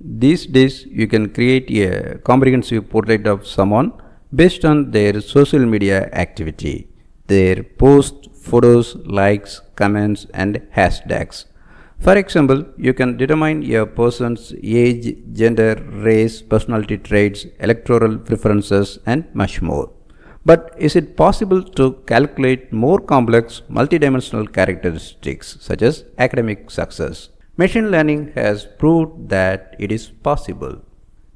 These days you can create a comprehensive portrait of someone based on their social media activity, their posts, photos, likes, comments and hashtags. For example, you can determine a person's age, gender, race, personality traits, electoral preferences and much more. But is it possible to calculate more complex multidimensional characteristics such as academic success? Machine learning has proved that it is possible.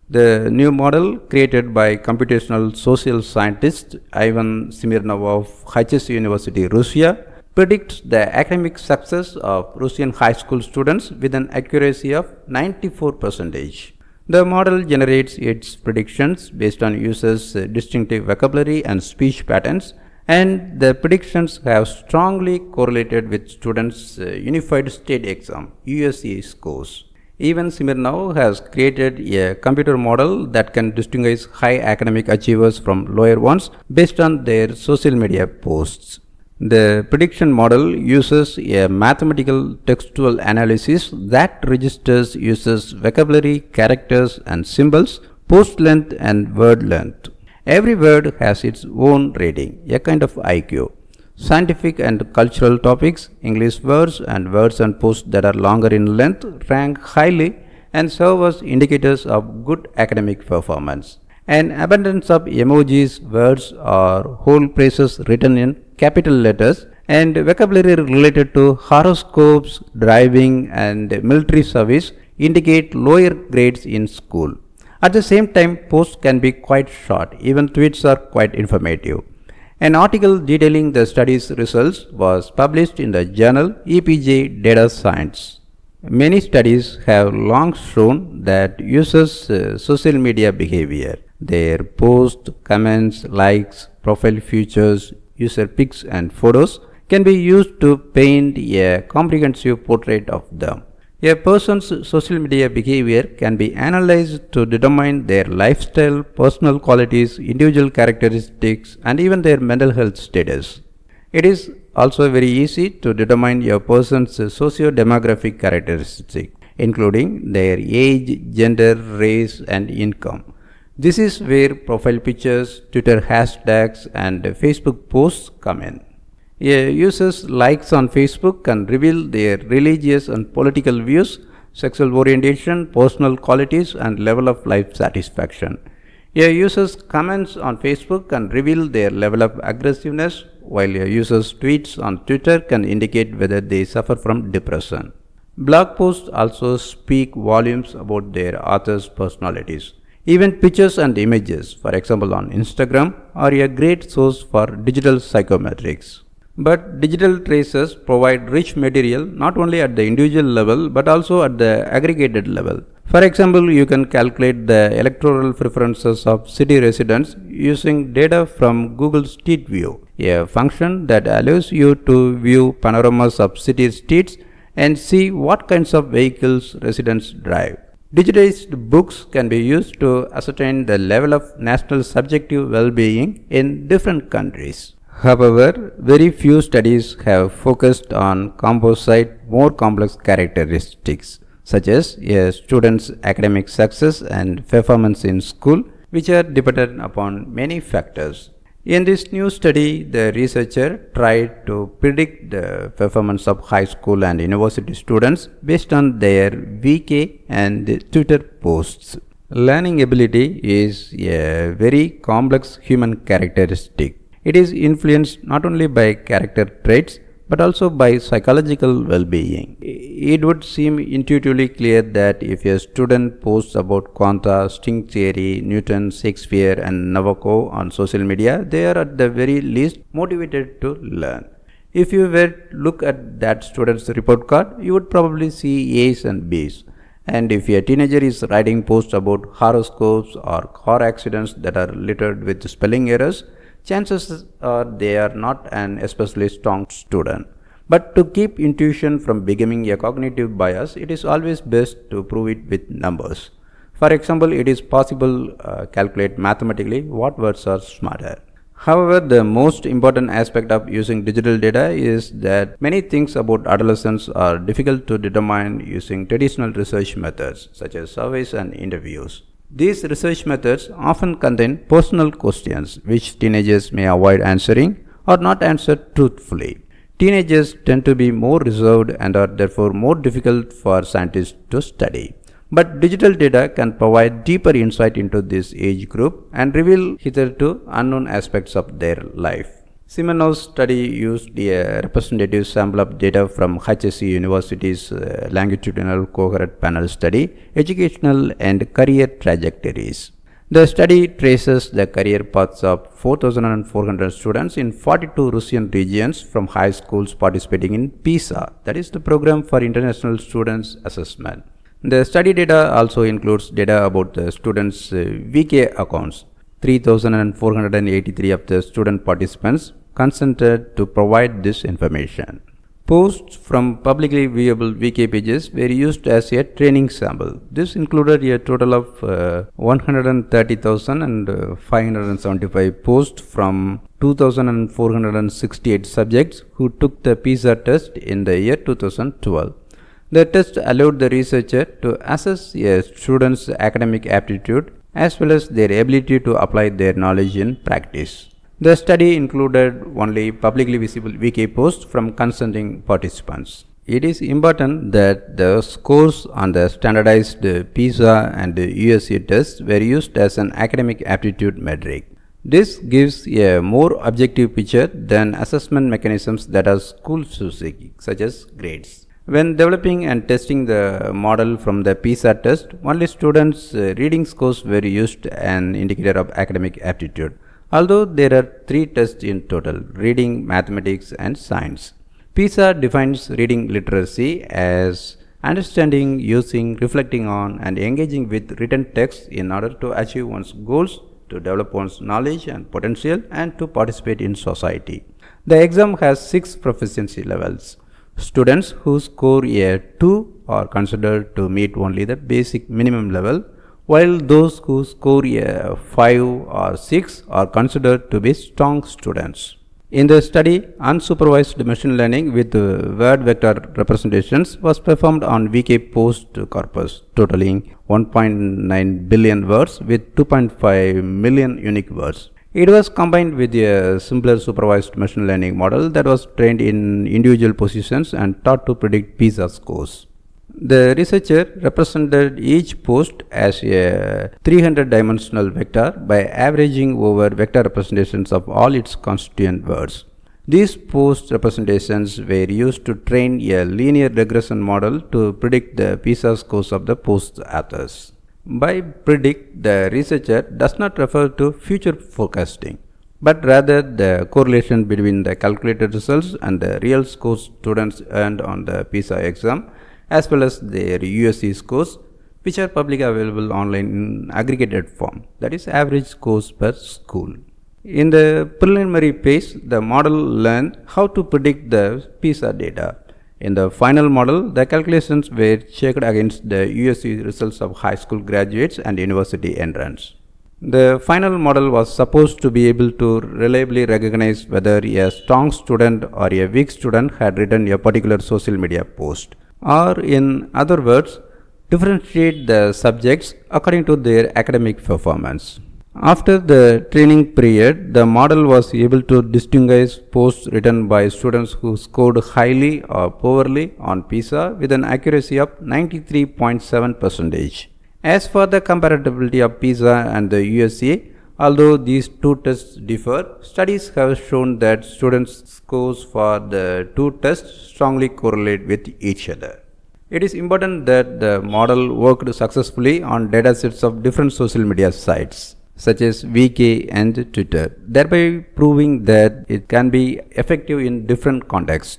The new model created by computational social scientist Ivan Smirnov of HSU University, Russia, predicts the academic success of Russian high school students with an accuracy of 94%. The model generates its predictions based on users' distinctive vocabulary and speech patterns and the predictions have strongly correlated with students' uh, Unified State Exam USE scores. Even Simirnow has created a computer model that can distinguish high academic achievers from lower ones based on their social media posts. The prediction model uses a mathematical textual analysis that registers users' vocabulary, characters, and symbols, post length, and word length. Every word has its own reading, a kind of IQ. Scientific and cultural topics, English words and words and posts that are longer in length rank highly and serve as indicators of good academic performance. An abundance of emojis, words or whole phrases written in capital letters and vocabulary related to horoscopes, driving and military service indicate lower grades in school. At the same time, posts can be quite short, even tweets are quite informative. An article detailing the study's results was published in the journal EPJ Data Science. Many studies have long shown that users' uh, social media behavior, their posts, comments, likes, profile features, user pics and photos can be used to paint a comprehensive portrait of them. A person's social media behavior can be analyzed to determine their lifestyle, personal qualities, individual characteristics, and even their mental health status. It is also very easy to determine a person's socio-demographic characteristics, including their age, gender, race, and income. This is where profile pictures, Twitter hashtags, and Facebook posts come in users likes on Facebook can reveal their religious and political views, sexual orientation, personal qualities and level of life satisfaction. A user's comments on Facebook can reveal their level of aggressiveness, while a user's tweets on Twitter can indicate whether they suffer from depression. Blog posts also speak volumes about their authors' personalities. Even pictures and images, for example on Instagram, are a great source for digital psychometrics. But digital traces provide rich material not only at the individual level but also at the aggregated level. For example, you can calculate the electoral preferences of city residents using data from Google Street View, a function that allows you to view panoramas of city streets and see what kinds of vehicles residents drive. Digitized books can be used to ascertain the level of national subjective well-being in different countries. However, very few studies have focused on composite more complex characteristics such as a student's academic success and performance in school which are dependent upon many factors. In this new study, the researcher tried to predict the performance of high school and university students based on their VK and Twitter posts. Learning ability is a very complex human characteristic it is influenced not only by character traits but also by psychological well-being. It would seem intuitively clear that if a student posts about Quanta, string theory, Newton, Shakespeare and Nabokov on social media, they are at the very least motivated to learn. If you were to look at that student's report card, you would probably see A's and B's. And if a teenager is writing posts about horoscopes or car accidents that are littered with spelling errors, chances are they are not an especially strong student. But to keep intuition from becoming a cognitive bias, it is always best to prove it with numbers. For example, it is possible uh, calculate mathematically what words are smarter. However, the most important aspect of using digital data is that many things about adolescents are difficult to determine using traditional research methods such as surveys and interviews. These research methods often contain personal questions which teenagers may avoid answering or not answer truthfully. Teenagers tend to be more reserved and are therefore more difficult for scientists to study. But digital data can provide deeper insight into this age group and reveal hitherto unknown aspects of their life. Simonov's study used a representative sample of data from HSC University's uh, longitudinal cohort panel study, educational and career trajectories. The study traces the career paths of 4,400 students in 42 Russian regions from high schools participating in PISA, that is the program for international students assessment. The study data also includes data about the students' uh, VK accounts. 3,483 of the student participants consented to provide this information. Posts from publicly viewable wiki pages were used as a training sample. This included a total of uh, 130,575 uh, posts from 2,468 subjects who took the PISA test in the year 2012. The test allowed the researcher to assess a student's academic aptitude as well as their ability to apply their knowledge in practice. The study included only publicly visible VK posts from consenting participants. It is important that the scores on the standardized PISA and USC tests were used as an academic aptitude metric. This gives a more objective picture than assessment mechanisms that are school-specific, such as grades. When developing and testing the model from the PISA test, only students' reading scores were used an indicator of academic aptitude. Although there are three tests in total, reading, mathematics and science. PISA defines reading literacy as understanding, using, reflecting on and engaging with written text in order to achieve one's goals, to develop one's knowledge and potential and to participate in society. The exam has six proficiency levels. Students who score a 2 are considered to meet only the basic minimum level while those who score a 5 or 6 are considered to be strong students. In the study, unsupervised machine learning with word vector representations was performed on VK Post corpus, totaling 1.9 billion words with 2.5 million unique words. It was combined with a simpler supervised machine learning model that was trained in individual positions and taught to predict pizza scores. The researcher represented each post as a 300 dimensional vector by averaging over vector representations of all its constituent words. These post representations were used to train a linear regression model to predict the PISA scores of the post authors. By predict, the researcher does not refer to future forecasting, but rather the correlation between the calculated results and the real scores students earned on the PISA exam as well as their USC scores which are publicly available online in aggregated form that is average scores per school. In the preliminary phase, the model learned how to predict the PISA data. In the final model, the calculations were checked against the USC results of high school graduates and university entrants. The final model was supposed to be able to reliably recognize whether a strong student or a weak student had written a particular social media post or in other words, differentiate the subjects according to their academic performance. After the training period, the model was able to distinguish posts written by students who scored highly or poorly on PISA with an accuracy of 93.7 percent As for the comparability of PISA and the USA, Although these two tests differ, studies have shown that students' scores for the two tests strongly correlate with each other. It is important that the model worked successfully on datasets of different social media sites such as VK and Twitter, thereby proving that it can be effective in different contexts.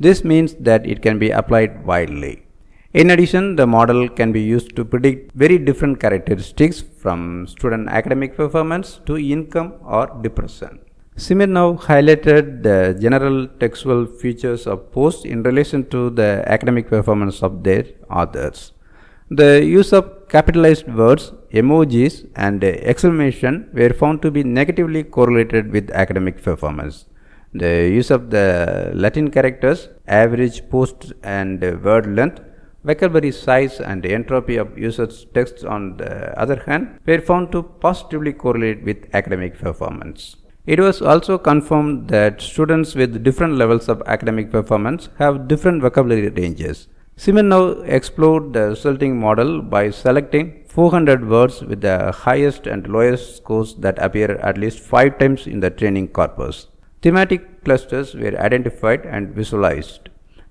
This means that it can be applied widely. In addition, the model can be used to predict very different characteristics from student academic performance to income or depression. Simir now highlighted the general textual features of posts in relation to the academic performance of their authors. The use of capitalized words, emojis and exclamation were found to be negatively correlated with academic performance. The use of the Latin characters, average post and word length Vocabulary size and entropy of users' texts, on the other hand, were found to positively correlate with academic performance. It was also confirmed that students with different levels of academic performance have different vocabulary ranges. Simonov explored the resulting model by selecting 400 words with the highest and lowest scores that appear at least 5 times in the training corpus. Thematic clusters were identified and visualized.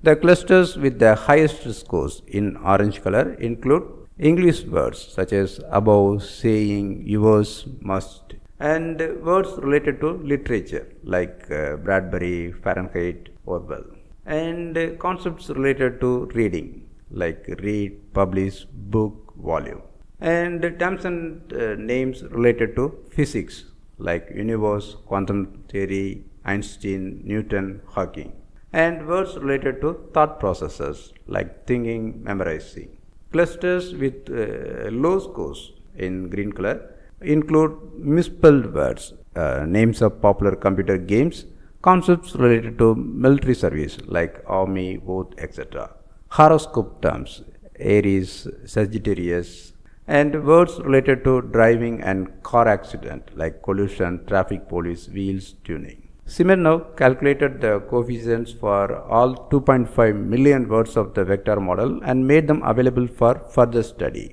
The clusters with the highest scores in orange color include English words such as above, saying, yours, must, and words related to literature like uh, Bradbury, Fahrenheit, Orwell, and uh, concepts related to reading like read, publish, book, volume, and terms and uh, names related to physics like universe, quantum theory, Einstein, Newton, Hawking and words related to thought processes like thinking, memorizing. Clusters with uh, low scores in green color include misspelled words, uh, names of popular computer games, concepts related to military service like army, boat, etc. Horoscope terms, Aries, Sagittarius, and words related to driving and car accident like collision, traffic police, wheels, tuning. Simonov calculated the coefficients for all 2.5 million words of the vector model and made them available for further study.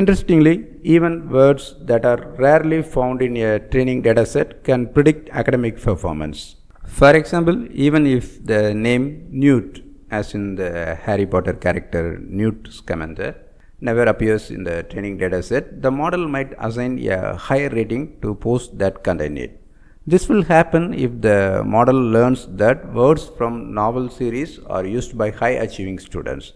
Interestingly, even words that are rarely found in a training dataset can predict academic performance. For example, even if the name Newt, as in the Harry Potter character Newt Scamander, never appears in the training dataset, the model might assign a higher rating to posts that contain it. This will happen if the model learns that words from novel series are used by high achieving students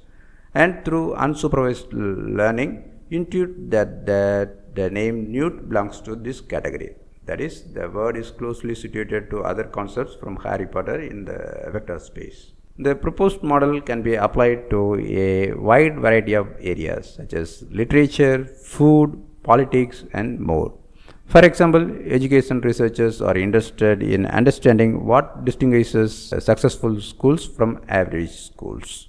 and through unsupervised learning intuit that the, the name newt belongs to this category. That is, the word is closely situated to other concepts from Harry Potter in the vector space. The proposed model can be applied to a wide variety of areas such as literature, food, politics and more. For example, education researchers are interested in understanding what distinguishes successful schools from average schools.